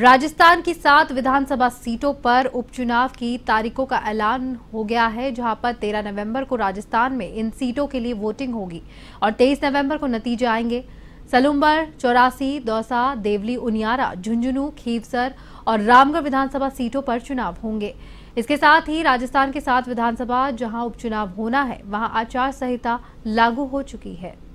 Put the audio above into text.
राजस्थान की सात विधानसभा सीटों पर उपचुनाव की तारीखों का ऐलान हो गया है जहां पर 13 नवंबर को राजस्थान में इन सीटों के लिए वोटिंग होगी और 23 नवंबर को नतीजे आएंगे सलुम्बर चौरासी दौसा देवली उनियारा झुंझुनू खीवसर और रामगढ़ विधानसभा सीटों पर चुनाव होंगे इसके साथ ही राजस्थान के सात विधानसभा जहां उपचुनाव होना है वहां आचार संहिता लागू हो चुकी है